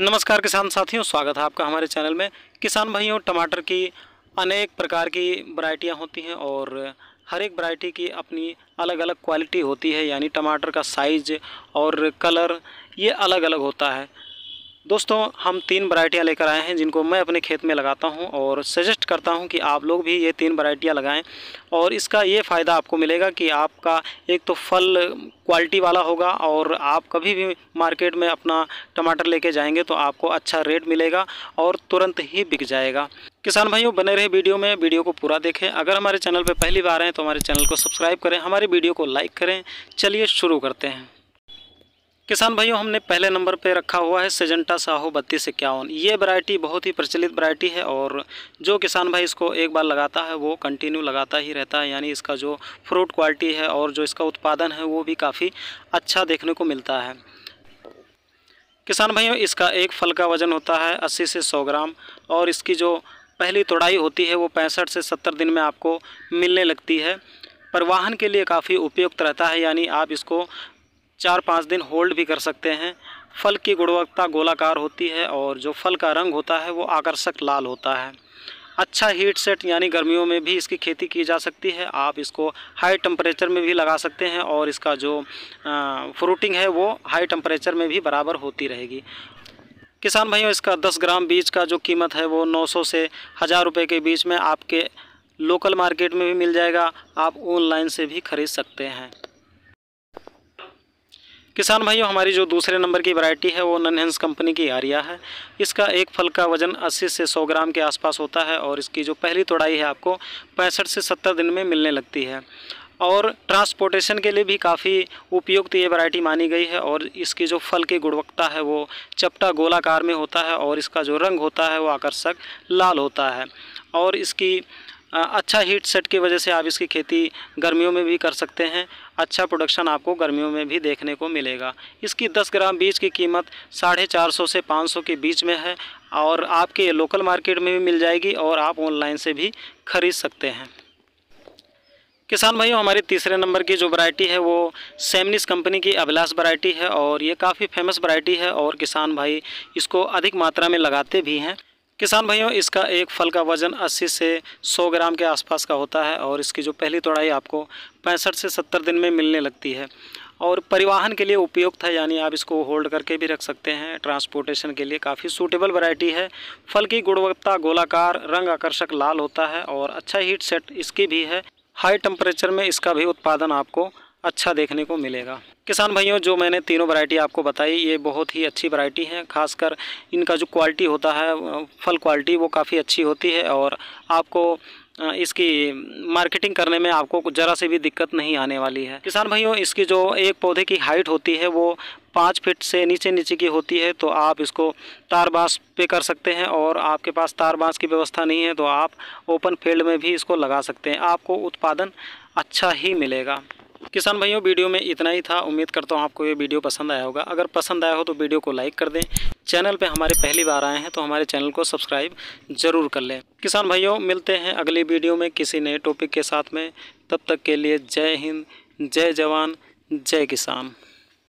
नमस्कार किसान साथियों स्वागत है आपका हमारे चैनल में किसान भाइयों टमाटर की अनेक प्रकार की वरायटियाँ होती हैं और हर एक वरायटी की अपनी अलग अलग क्वालिटी होती है यानी टमाटर का साइज और कलर ये अलग अलग होता है दोस्तों हम तीन वरायटियाँ लेकर आए हैं जिनको मैं अपने खेत में लगाता हूँ और सजेस्ट करता हूँ कि आप लोग भी ये तीन वरायटियाँ लगाएं और इसका ये फ़ायदा आपको मिलेगा कि आपका एक तो फल क्वालिटी वाला होगा और आप कभी भी मार्केट में अपना टमाटर लेके जाएंगे तो आपको अच्छा रेट मिलेगा और तुरंत ही बिक जाएगा किसान भाइयों बने रहे वीडियो में वीडियो को पूरा देखें अगर हमारे चैनल पर पहली बार आएँ तो हमारे चैनल को सब्सक्राइब करें हमारी वीडियो को लाइक करें चलिए शुरू करते हैं किसान भाइयों हमने पहले नंबर पे रखा हुआ है सेजेंटा साहो बत्तीस इक्यावन ये वैरायटी बहुत ही प्रचलित वैरायटी है और जो किसान भाई इसको एक बार लगाता है वो कंटिन्यू लगाता ही रहता है यानी इसका जो फ्रूट क्वालिटी है और जो इसका उत्पादन है वो भी काफ़ी अच्छा देखने को मिलता है किसान भाइयों इसका एक फल का वज़न होता है अस्सी से सौ ग्राम और इसकी जो पहली तोड़ाई होती है वो पैंसठ से सत्तर दिन में आपको मिलने लगती है परिवहन के लिए काफ़ी उपयुक्त रहता है यानी आप इसको चार पाँच दिन होल्ड भी कर सकते हैं फल की गुणवत्ता गोलाकार होती है और जो फल का रंग होता है वो आकर्षक लाल होता है अच्छा हीट सेट यानी गर्मियों में भी इसकी खेती की जा सकती है आप इसको हाई टेम्परेचर में भी लगा सकते हैं और इसका जो फ्रूटिंग है वो हाई टेम्परेचर में भी बराबर होती रहेगी किसान भाइयों इसका 10 ग्राम बीज का जो कीमत है वो 900 से हज़ार रुपये के बीच में आपके लोकल मार्केट में भी मिल जाएगा आप ऑनलाइन से भी खरीद सकते हैं किसान भाइयों हमारी जो दूसरे नंबर की वैरायटी है वो ननहेंस कंपनी की आरिया है इसका एक फल का वजन 80 से 100 ग्राम के आसपास होता है और इसकी जो पहली तोड़ाई है आपको पैंसठ से 70 दिन में मिलने लगती है और ट्रांसपोर्टेशन के लिए भी काफ़ी उपयुक्त ये वैरायटी मानी गई है और इसकी जो फल की गुणवत्ता है वो चपटा गोलाकार में होता है और इसका जो रंग होता है वो आकर्षक लाल होता है और इसकी अच्छा हीट सेट की वजह से आप इसकी खेती गर्मियों में भी कर सकते हैं अच्छा प्रोडक्शन आपको गर्मियों में भी देखने को मिलेगा इसकी 10 ग्राम बीज की कीमत साढ़े चार सौ से पाँच सौ के बीच में है और आपके लोकल मार्केट में भी मिल जाएगी और आप ऑनलाइन से भी खरीद सकते हैं किसान भाइयों हमारी तीसरे नंबर की जो वैरायटी है वो सेमनिस कंपनी की अभिलास वैरायटी है और ये काफ़ी फेमस वैरायटी है और किसान भाई इसको अधिक मात्रा में लगाते भी हैं किसान भाइयों इसका एक फल का वज़न 80 से 100 ग्राम के आसपास का होता है और इसकी जो पहली तोड़ाई आपको पैंसठ से 70 दिन में मिलने लगती है और परिवहन के लिए उपयुक्त है यानी आप इसको होल्ड करके भी रख सकते हैं ट्रांसपोर्टेशन के लिए काफ़ी सूटेबल वैरायटी है फल की गुणवत्ता गोलाकार रंग आकर्षक लाल होता है और अच्छा हीट सेट इसकी भी है हाई टेम्परेचर में इसका भी उत्पादन आपको अच्छा देखने को मिलेगा किसान भाइयों जो मैंने तीनों वैरायटी आपको बताई ये बहुत ही अच्छी वैरायटी हैं खासकर इनका जो क्वालिटी होता है फल क्वालिटी वो काफ़ी अच्छी होती है और आपको इसकी मार्केटिंग करने में आपको ज़रा से भी दिक्कत नहीं आने वाली है किसान भाइयों इसकी जो एक पौधे की हाइट होती है वो पाँच फिट से नीचे नीचे की होती है तो आप इसको तार बाँस पे कर सकते हैं और आपके पास तार बाँस की व्यवस्था नहीं है तो आप ओपन फील्ड में भी इसको लगा सकते हैं आपको उत्पादन अच्छा ही मिलेगा किसान भाइयों वीडियो में इतना ही था उम्मीद करता हूँ आपको ये वीडियो पसंद आया होगा अगर पसंद आया हो तो वीडियो को लाइक कर दें चैनल पे हमारे पहली बार आए हैं तो हमारे चैनल को सब्सक्राइब ज़रूर कर लें किसान भाइयों मिलते हैं अगली वीडियो में किसी नए टॉपिक के साथ में तब तक के लिए जय हिंद जय जवान जय किसान